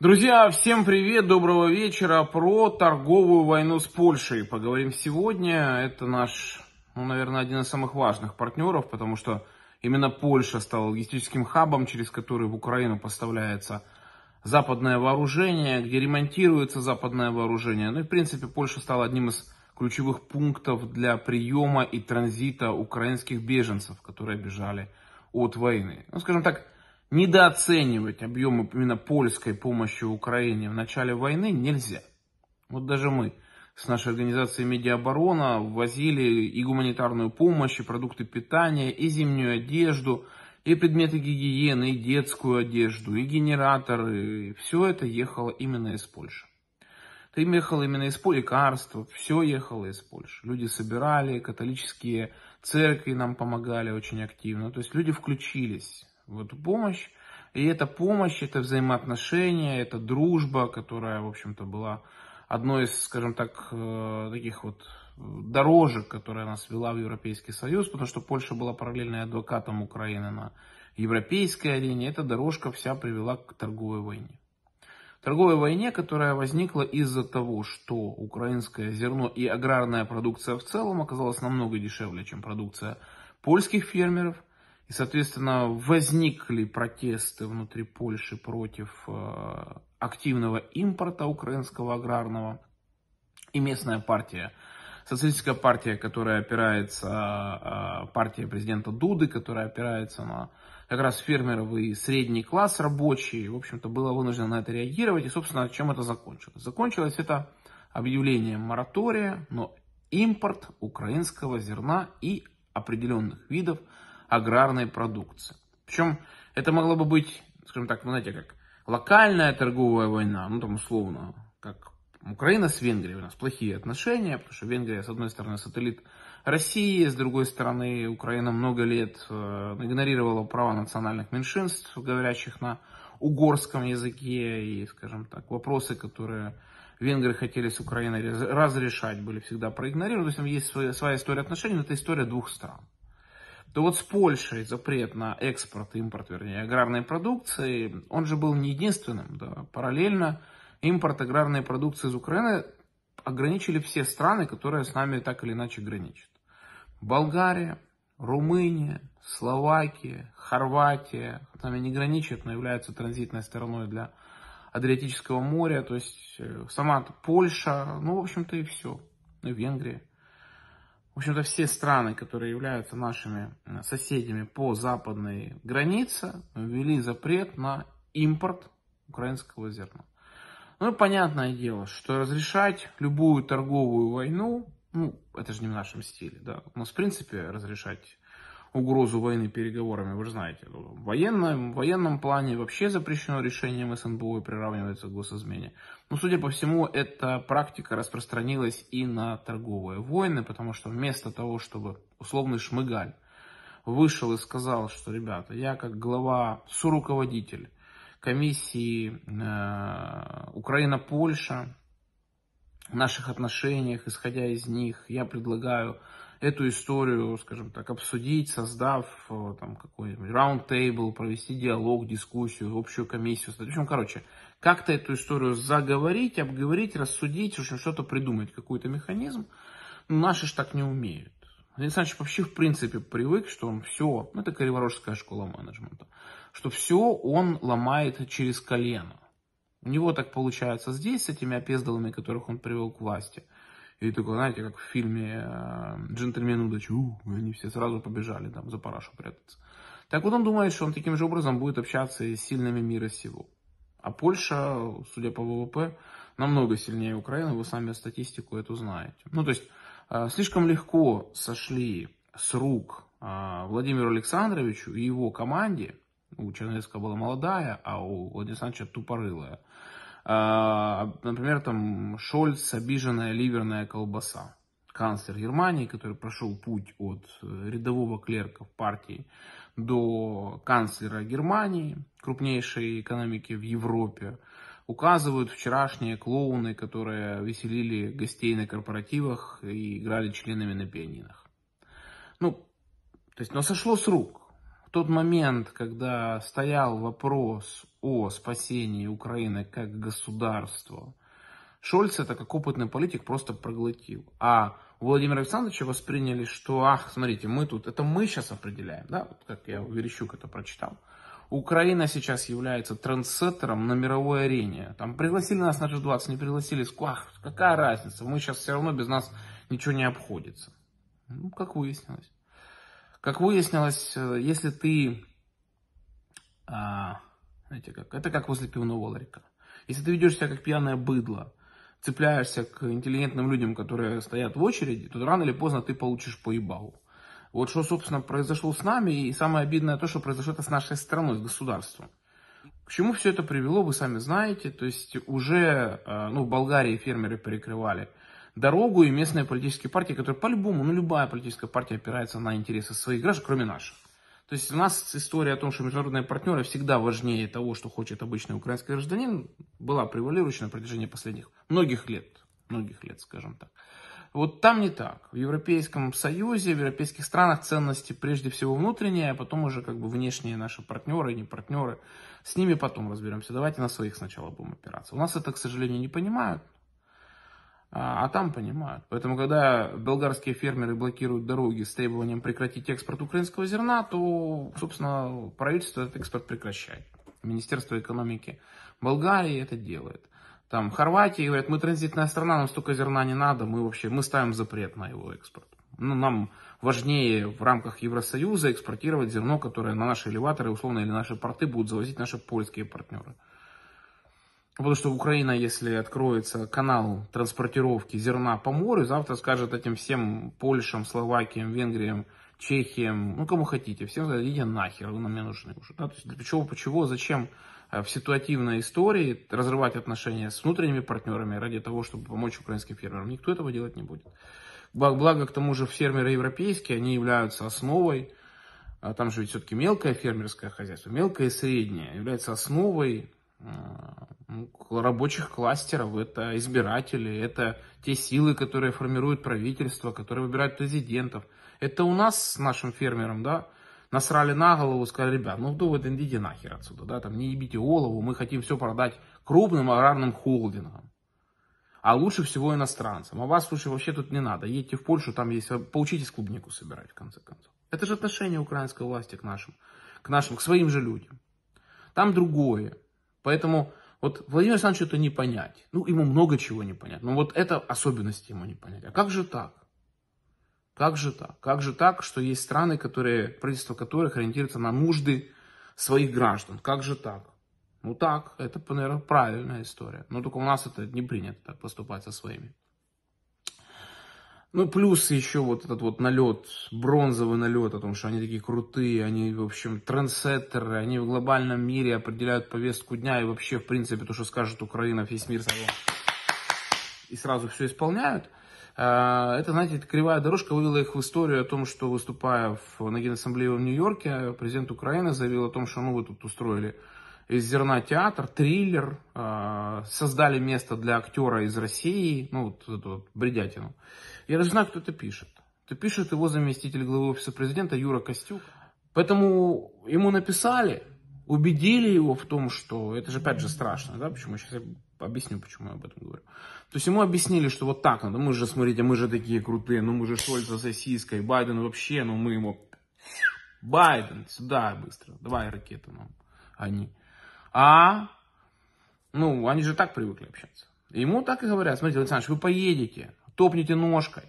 Друзья, всем привет, доброго вечера. Про торговую войну с Польшей поговорим сегодня. Это наш, ну, наверное, один из самых важных партнеров, потому что именно Польша стала логистическим хабом, через который в Украину поставляется западное вооружение, где ремонтируется западное вооружение. Ну и, в принципе, Польша стала одним из ключевых пунктов для приема и транзита украинских беженцев, которые бежали от войны. Ну, скажем так, недооценивать объемы именно польской помощи Украине в начале войны нельзя. Вот даже мы с нашей организацией «Медиаоборона» возили и гуманитарную помощь, и продукты питания, и зимнюю одежду, и предметы гигиены, и детскую одежду, и генераторы. И все это ехало именно из Польши. Это ехало именно из Польши, лекарства, все ехало из Польши. Люди собирали, католические церкви нам помогали очень активно. То есть люди включились в эту помощь. И эта помощь, это взаимоотношения, это дружба, которая, в общем-то, была одной из, скажем так, э, таких вот э, дорожек, которая нас вела в Европейский Союз, потому что Польша была параллельной адвокатом Украины на европейской арене. Эта дорожка вся привела к торговой войне. Торговой войне, которая возникла из-за того, что украинское зерно и аграрная продукция в целом оказалась намного дешевле, чем продукция польских фермеров. И, соответственно, возникли протесты внутри Польши против э, активного импорта украинского аграрного. И местная партия, социалистическая партия, которая опирается, э, партия президента Дуды, которая опирается на как раз фермеров и средний класс рабочий, в общем-то, была вынуждена на это реагировать. И, собственно, чем это закончилось? Закончилось это объявлением моратория, но импорт украинского зерна и определенных видов аграрной продукции. Причем это могло бы быть, скажем так, ну, знаете, как локальная торговая война, ну там условно, как Украина с Венгрией, у нас плохие отношения, потому что Венгрия, с одной стороны, сателлит России, с другой стороны, Украина много лет э, игнорировала права национальных меньшинств, говорящих на угорском языке, и, скажем так, вопросы, которые венгры хотели с Украиной разрешать, были всегда проигнорированы. То есть там есть своя, своя история отношений, но это история двух стран то вот с Польшей запрет на экспорт, импорт, вернее, аграрной продукции, он же был не единственным. Да. Параллельно импорт аграрной продукции из Украины ограничили все страны, которые с нами так или иначе граничат. Болгария, Румыния, Словакия, Хорватия, с нами не граничат, но являются транзитной стороной для Адриатического моря, то есть э, сама Польша, ну, в общем-то, и все. Ну, и Венгрия в общем-то, все страны, которые являются нашими э, соседями по западной границе, ввели запрет на импорт украинского зерна. Ну и понятное дело, что разрешать любую торговую войну, ну, это же не в нашем стиле, да. У нас, в принципе, разрешать угрозу войны переговорами, вы же знаете. В военном, в военном плане вообще запрещено решением СНБО и приравнивается к госизмене. Но, судя по всему, эта практика распространилась и на торговые войны, потому что вместо того, чтобы условный шмыгаль вышел и сказал, что, ребята, я как глава, суруководитель комиссии э, Украина-Польша, в наших отношениях, исходя из них, я предлагаю эту историю, скажем так, обсудить, создав э, там какой-нибудь раунд-тейбл, провести диалог, дискуссию, общую комиссию. В общем, короче, как-то эту историю заговорить, обговорить, рассудить, в общем, что-то придумать, какой-то механизм. Но ну, наши ж так не умеют. Владимир Александрович вообще, в принципе, привык, что он все, ну, это кореворожская школа менеджмента, что все он ломает через колено. У него так получается здесь, с этими опездалами, которых он привел к власти – и такой, знаете, как в фильме э, «Джентльмен удачи», у, они все сразу побежали там за парашу прятаться. Так вот он думает, что он таким же образом будет общаться с сильными мира сего. А Польша, судя по ВВП, намного сильнее Украины, вы сами статистику эту знаете. Ну, то есть, э, слишком легко сошли с рук э, Владимиру Александровичу и его команде, у Чернецкого была молодая, а у Владимира Александровича тупорылая, а, например, там Шольц, обиженная ливерная колбаса. Канцлер Германии, который прошел путь от э, рядового клерка в партии до канцлера Германии, крупнейшей экономики в Европе, указывают вчерашние клоуны, которые веселили гостей на корпоративах и играли членами на пианинах. Ну, то есть, но сошло с рук тот момент, когда стоял вопрос о спасении Украины как государства, Шольц это как опытный политик просто проглотил. А у Владимира Александровича восприняли, что, ах, смотрите, мы тут, это мы сейчас определяем, да, вот как я Верещук это прочитал. Украина сейчас является трендсеттером на мировой арене. Там пригласили нас на G20, не пригласили, ах, какая разница, мы сейчас все равно без нас ничего не обходится. Ну, как выяснилось. Как выяснилось, э, если ты, а, знаете как, это как возле пивного ларька. Если ты ведешь себя как пьяное быдло, цепляешься к интеллигентным людям, которые стоят в очереди, то рано или поздно ты получишь поебал. Вот что, собственно, произошло с нами, и самое обидное то, что произошло это с нашей страной, с государством. К чему все это привело, вы сами знаете. То есть уже э, ну, в Болгарии фермеры перекрывали дорогу и местные политические партии, которые по-любому, ну любая политическая партия опирается на интересы своих граждан, кроме наших. То есть у нас история о том, что международные партнеры всегда важнее того, что хочет обычный украинский гражданин, была превалирующей на протяжении последних многих лет, многих лет, скажем так. Вот там не так. В Европейском Союзе, в европейских странах ценности прежде всего внутренние, а потом уже как бы внешние наши партнеры, не партнеры. С ними потом разберемся. Давайте на своих сначала будем опираться. У нас это, к сожалению, не понимают. А, а там понимают. Поэтому, когда болгарские фермеры блокируют дороги с требованием прекратить экспорт украинского зерна, то, собственно, правительство этот экспорт прекращает. Министерство экономики Болгарии это делает. Там Хорватии говорят, мы транзитная страна, нам столько зерна не надо, мы вообще мы ставим запрет на его экспорт. Ну, нам важнее в рамках Евросоюза экспортировать зерно, которое на наши элеваторы, условно, или наши порты будут завозить наши польские партнеры. Потому что Украина, если откроется канал транспортировки зерна по морю, завтра скажет этим всем Польшам, Словакиям, Венгриям, Чехиям, ну кому хотите, всем зададите нахер, вы нам не нужны уже. Да? То есть, для чего, почему, зачем э, в ситуативной истории разрывать отношения с внутренними партнерами ради того, чтобы помочь украинским фермерам. Никто этого делать не будет. Благо, к тому же, фермеры европейские, они являются основой, а там же ведь все-таки мелкое фермерское хозяйство, мелкое и среднее, является основой Э, рабочих кластеров, это избиратели, это те силы, которые формируют правительство, которые выбирают президентов. Это у нас с нашим фермером, да, насрали на голову, сказали, ребят, ну вдовод идите нахер отсюда, да, там не ебите голову, мы хотим все продать крупным аграрным холдингам. А лучше всего иностранцам. А вас, лучше вообще тут не надо. Едьте в Польшу, там есть, а, поучитесь клубнику собирать, в конце концов. Это же отношение украинской власти к нашим, к нашим, к своим же людям. Там другое. Поэтому вот Владимир Александрович это не понять. Ну, ему много чего не понять. Но вот это особенности ему не понять. А как же так? Как же так? Как же так, что есть страны, которые, правительство которых ориентируется на нужды своих граждан? Как же так? Ну так, это, наверное, правильная история. Но ну, только у нас это не принято так поступать со своими. Ну, плюс еще вот этот вот налет, бронзовый налет о том, что они такие крутые, они, в общем, трендсеттеры, они в глобальном мире определяют повестку дня и вообще, в принципе, то, что скажет Украина, весь мир сразу, и сразу все исполняют. А, это, знаете, кривая дорожка вывела их в историю о том, что, выступая в, на Генассамблее в Нью-Йорке, президент Украины заявил о том, что ну, вы тут устроили из зерна театр, триллер, э, создали место для актера из России, ну, вот эту вот бредятину. Я даже знаю, кто это пишет. Это пишет его заместитель главы офиса президента Юра Костюк. Поэтому ему написали, убедили его в том, что это же опять же страшно, да, почему сейчас я объясню, почему я об этом говорю. То есть ему объяснили, что вот так надо, ну, мы же, смотрите, мы же такие крутые, ну мы же за сосиской, Байден вообще, ну мы ему... Байден, сюда быстро, давай ракеты нам. Они. А а ну, они же так привыкли общаться. Ему так и говорят, смотрите, Александр, вы поедете, топните ножкой,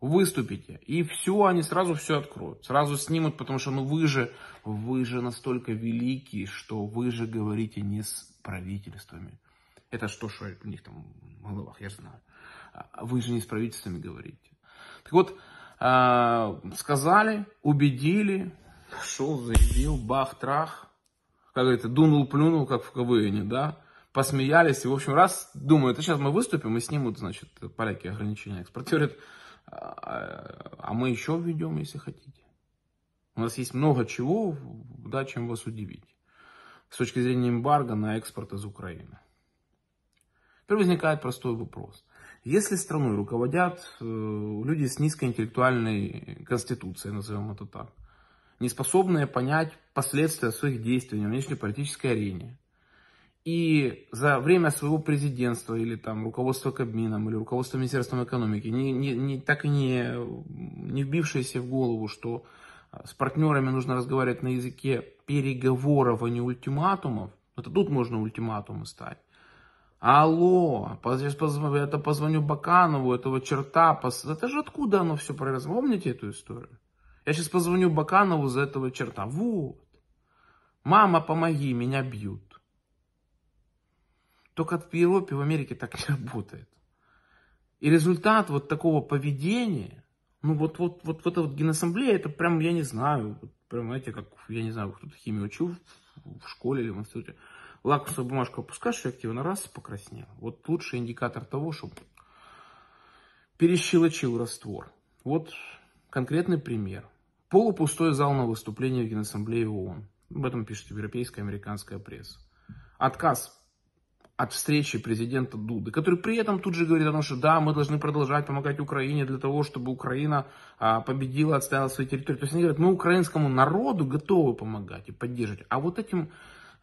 выступите, и все, они сразу все откроют, сразу снимут, потому что, ну, вы же, вы же настолько великие, что вы же говорите не с правительствами. Это что, что у них там в головах, я же знаю. А, вы же не с правительствами говорите. Так вот, а, сказали, убедили, шел, заявил, бах-трах, как говорится, дунул-плюнул, как в КВН, да, посмеялись, и, в общем, раз думают, а сейчас мы выступим и снимут, значит, поляки ограничения экспортерят, а, а, а мы еще введем, если хотите. У нас есть много чего, да, чем вас удивить. С точки зрения эмбарго на экспорт из Украины. Теперь возникает простой вопрос. Если страной руководят э, люди с низкой интеллектуальной конституцией, назовем это так, не понять последствия своих действий на внешнеполитической арене. И за время своего президентства или там руководства Кабмином или руководства Министерством экономики, не, не, не, так и не, не вбившиеся в голову, что а, с партнерами нужно разговаривать на языке переговоров, а не ультиматумов, это тут можно ультиматумы ставить. Алло, это позвоню Баканову, этого черта, это же откуда оно все произошло? Помните эту историю? Я сейчас позвоню Баканову за этого черта. Вот. Мама, помоги, меня бьют. Только в Европе, в Америке так не работает. И результат вот такого поведения, ну вот, вот, вот, вот эта вот генассамблея, это прям, я не знаю, прям, знаете, как, я не знаю, кто-то химию учил в, в школе или в институте. лакмусовая бумажка опускаешь, и активно раз, покраснел. Вот лучший индикатор того, чтобы перещелочил раствор. Вот конкретный пример. Полупустой зал на выступление в Генассамблее ООН. Об этом пишет европейская и американская пресса. Отказ от встречи президента Дуды, который при этом тут же говорит о том, что да, мы должны продолжать помогать Украине для того, чтобы Украина а, победила, отстояла свои территории. То есть они говорят, мы украинскому народу готовы помогать и поддерживать, а вот этим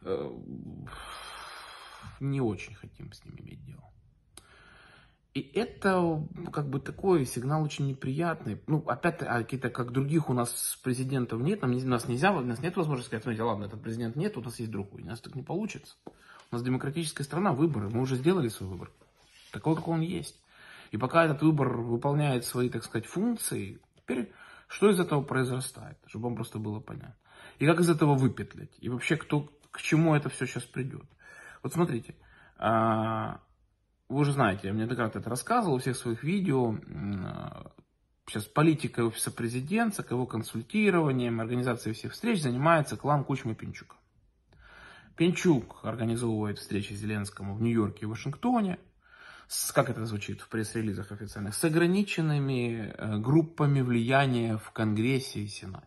э, не очень хотим с ними иметь дело. И это как бы такой сигнал очень неприятный. Ну, опять а какие-то, как других у нас президентов нет, нам, нас нельзя, у нас нет возможности сказать, смотрите, ладно, этот президент нет, у нас есть другой. У нас так не получится. У нас демократическая страна, выборы, мы уже сделали свой выбор. Такой, как он есть. И пока этот выбор выполняет свои, так сказать, функции, теперь что из этого произрастает, чтобы вам просто было понятно. И как из этого выпетлять, и вообще кто, к чему это все сейчас придет. Вот смотрите, а, вы уже знаете, я мне неоднократно это рассказывал в всех своих видео, э, сейчас политика офиса президента, к его консультированием, организацией всех встреч занимается клан Кучмы Пинчука. Пинчук организовывает встречи Зеленскому в Нью-Йорке и Вашингтоне, с, как это звучит в пресс-релизах официальных, с ограниченными э, группами влияния в Конгрессе и Сенате.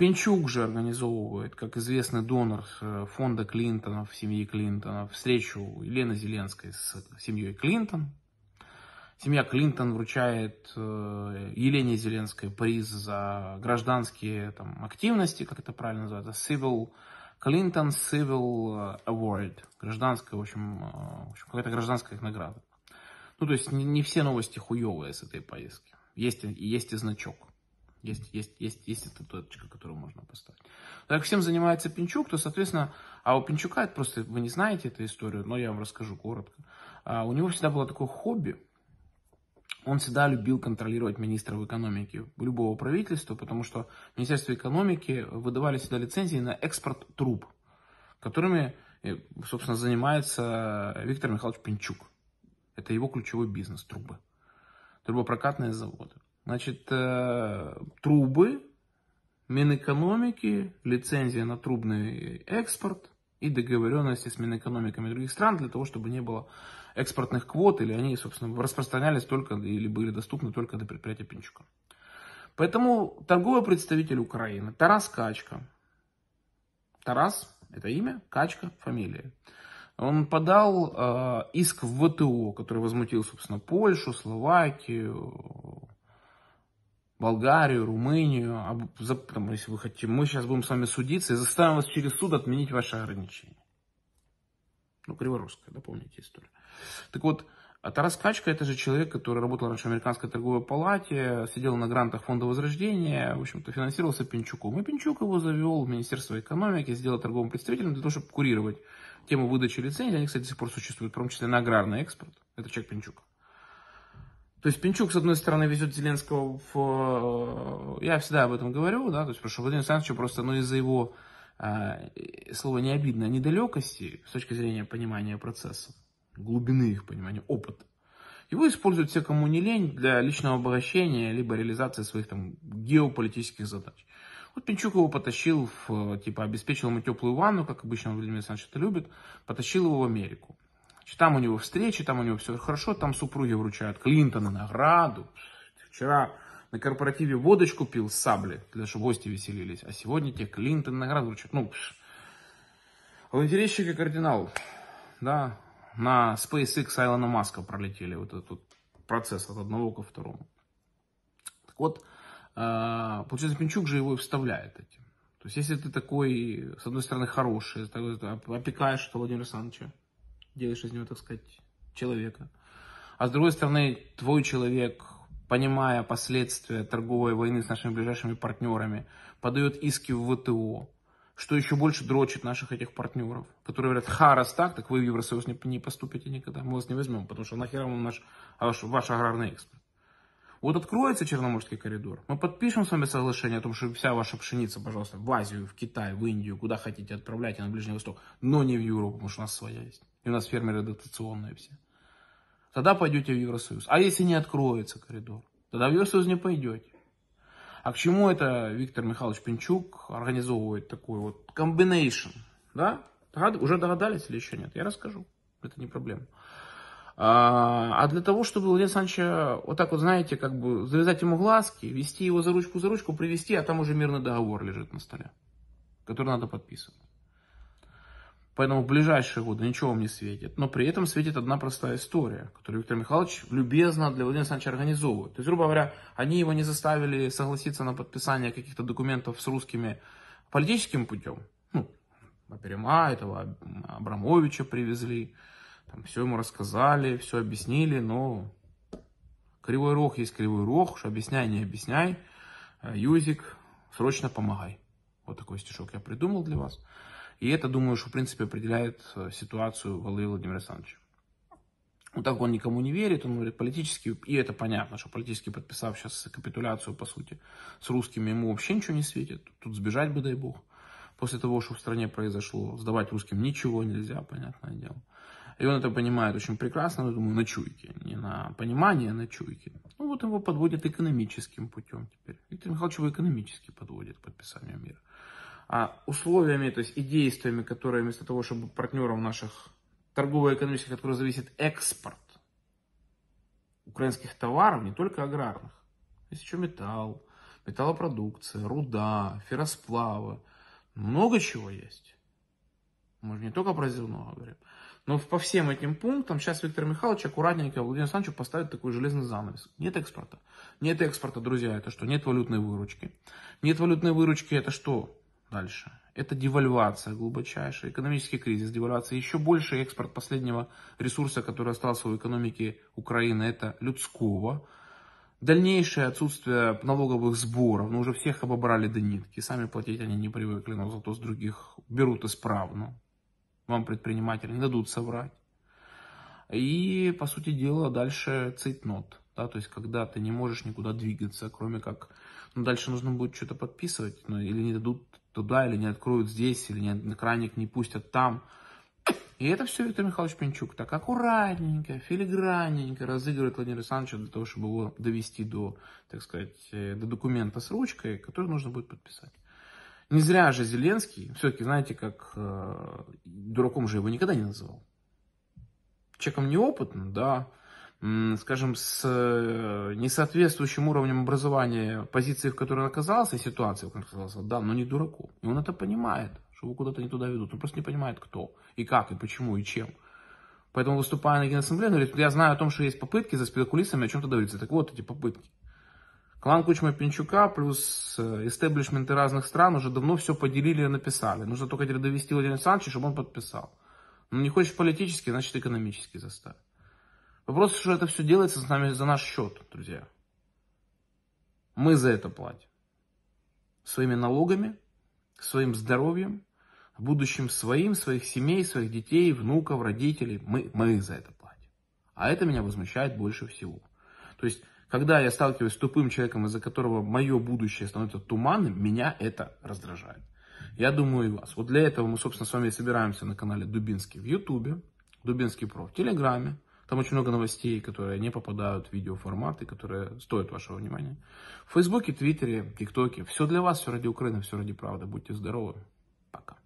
Пинчук же организовывает, как известный донор э, фонда Клинтонов, семьи Клинтонов, встречу Елены Зеленской с семьей Клинтон. Семья Клинтон вручает э, Елене Зеленской приз за гражданские там, активности, как это правильно называется, Civil Clinton Civil э, Award, гражданская, в общем, общем какая-то гражданская награда. Ну, то есть не, не все новости хуевые с этой поездки. Есть, есть и значок. Есть, есть, есть, есть эта точка, которую можно поставить. Ну, так всем занимается Пинчук, то, соответственно, а у Пинчука, это просто вы не знаете эту историю, но я вам расскажу коротко. А у него всегда было такое хобби, он всегда любил контролировать министров экономики любого правительства, потому что Министерство экономики выдавали всегда лицензии на экспорт труб, которыми, э, собственно, занимается Виктор Михайлович Пинчук. Это его ключевой бизнес – трубы. Трубопрокатные заводы. Значит, э, трубы, Минэкономики, лицензия на трубный экспорт и договоренности с Минэкономиками других стран для того, чтобы не было экспортных квот, или они, собственно, распространялись только или были доступны только до предприятия Пинчука. Поэтому торговый представитель Украины Тарас Качка. Тарас – это имя, Качка – фамилия. Он подал э, иск в ВТО, который возмутил, собственно, Польшу, Словакию, Болгарию, Румынию, потому а если вы хотите, мы сейчас будем с вами судиться и заставим вас через суд отменить ваши ограничения. Ну, криворусская, да, помните историю. Так вот, а Тарас Качка это же человек, который работал раньше в Американской торговой палате, сидел на грантах фонда возрождения, в общем-то, финансировался Пинчуком. И Пинчук его завел в Министерство экономики, сделал торговым представителем для того, чтобы курировать тему выдачи лицензий. Они, кстати, до сих пор существуют, в том числе на аграрный экспорт. Это человек Пинчук. То есть Пинчук, с одной стороны, везет Зеленского в... Э, я всегда об этом говорю, да, то есть, потому что Владимир Александрович просто, ну, из-за его э, э слова не обидно, а недалекости с точки зрения понимания процесса, глубины их понимания, опыта. Его используют все, кому не лень, для личного обогащения, либо реализации своих там геополитических задач. Вот Пинчук его потащил, в, э, типа обеспечил ему теплую ванну, как обычно Владимир Александрович это любит, потащил его в Америку там у него встречи, там у него все хорошо, там супруги вручают Клинтона награду. Вчера на корпоративе водочку пил с сабли, для того, чтобы гости веселились, а сегодня тебе Клинтон награду вручают. Ну, Лотерейщик а и кардинал, да, на SpaceX Айлона Маска пролетели вот этот процесс от одного ко второму. Так вот, а, получается, Пинчук же его и вставляет этим. То есть, если ты такой, с одной стороны, хороший, а, опекаешь Владимира Александровича, делаешь из него, так сказать, человека. А с другой стороны, твой человек, понимая последствия торговой войны с нашими ближайшими партнерами, подает иски в ВТО, что еще больше дрочит наших этих партнеров, которые говорят, ха, раз так, так вы в Евросоюз не, не поступите никогда, мы вас не возьмем, потому что нахер вам наш, а ваш, ваш аграрный экспорт. Вот откроется Черноморский коридор, мы подпишем с вами соглашение о том, что вся ваша пшеница, пожалуйста, в Азию, в Китай, в Индию, куда хотите, отправляйте на Ближний Восток, но не в Европу, потому что у нас своя есть. И у нас фермеры дотационные все. Тогда пойдете в Евросоюз. А если не откроется коридор, тогда в Евросоюз не пойдете. А к чему это Виктор Михайлович Пинчук организовывает такой вот комбинейшн? Да? Уже догадались или еще нет? Я расскажу. Это не проблема. А, а для того, чтобы Владимира Александровича э, вот так вот, знаете, как бы завязать ему глазки, вести его за ручку за ручку, привести, а там уже мирный договор лежит на столе, который надо подписывать. Поэтому в ближайшие годы ничего вам не светит. Но при этом светит одна простая история, которую Виктор Михайлович любезно для Владимира Александровича организовывает. То есть, грубо говоря, они его не заставили согласиться на подписание каких-то документов с русскими политическим путем. Ну, Перема, этого Абрамовича привезли, там все ему рассказали, все объяснили, но кривой рог есть кривой рог, что объясняй, не объясняй, Юзик, срочно помогай. Вот такой стишок я придумал для вас. И это, думаю, что, в принципе, определяет э, ситуацию Валы Владимира Александровича. Вот ну, так он никому не верит, он говорит, политически, и это понятно, что политически подписав сейчас капитуляцию, по сути, с русскими, ему вообще ничего не светит, тут сбежать бы, дай бог. После того, что в стране произошло, сдавать русским ничего нельзя, понятное дело. И он это понимает очень прекрасно, я думаю, на чуйке, не на понимание, а на чуйке. Ну вот его подводят экономическим путем теперь. Виктор Михайлович его экономически подводит к подписанию мира а условиями, то есть и действиями, которые вместо того, чтобы партнеров наших торгово-экономических, от которых зависит экспорт украинских товаров, не только аграрных, есть еще металл, металлопродукция, руда, ферросплавы, много чего есть. Мы же не только про зерно говорим. Но по всем этим пунктам сейчас Виктор Михайлович аккуратненько Владимир Александрович поставит такой железный занавес. Нет экспорта. Нет экспорта, друзья, это что? Нет валютной выручки. Нет валютной выручки, это что? дальше. Это девальвация глубочайшая, экономический кризис, девальвация. Еще больше экспорт последнего ресурса, который остался у экономики Украины, это людского. Дальнейшее отсутствие налоговых сборов, ну уже всех обобрали до нитки, сами платить они не привыкли, но зато с других берут исправно. Вам предприниматели не дадут соврать. И, по сути дела, дальше цейтнот. Да, то есть, когда ты не можешь никуда двигаться, кроме как, ну, дальше нужно будет что-то подписывать, ну, или не дадут туда, или не откроют здесь, или не, на краник не пустят там. И это все Виктор Михайлович Пинчук так аккуратненько, филигранненько разыгрывает Владимира Александровича для того, чтобы его довести до, так сказать, э, до документа с ручкой, который нужно будет подписать. Не зря же Зеленский, все-таки, знаете, как э, дураком же его никогда не называл. Человеком неопытным, да, скажем, с э, несоответствующим уровнем образования позиции, в которой он оказался, и ситуации, в которой он оказался, да, но не дураку И он это понимает, что его куда-то не туда ведут. Он просто не понимает, кто, и как, и почему, и чем. Поэтому, выступая на Генассамблее, он говорит, я знаю о том, что есть попытки за спидокулисами о чем-то договориться. Так вот, эти попытки. Клан Кучма Пинчука плюс истеблишменты э, разных стран уже давно все поделили и написали. Нужно только теперь довести Владимира Александровича, чтобы он подписал. Но ну, не хочешь политически, значит экономически заставить. Вопрос, что это все делается с нами за наш счет, друзья. Мы за это платим. Своими налогами, своим здоровьем, будущим своим, своих семей, своих детей, внуков, родителей. Мы, мы за это платим. А это меня возмущает больше всего. То есть, когда я сталкиваюсь с тупым человеком, из-за которого мое будущее становится туманным, меня это раздражает. Я думаю и вас. Вот для этого мы, собственно, с вами собираемся на канале Дубинский в Ютубе, Дубинский Про в Телеграме, там очень много новостей, которые не попадают в видеоформаты, которые стоят вашего внимания. В Фейсбуке, Твиттере, ТикТоке. Все для вас, все ради Украины, все ради правды. Будьте здоровы. Пока.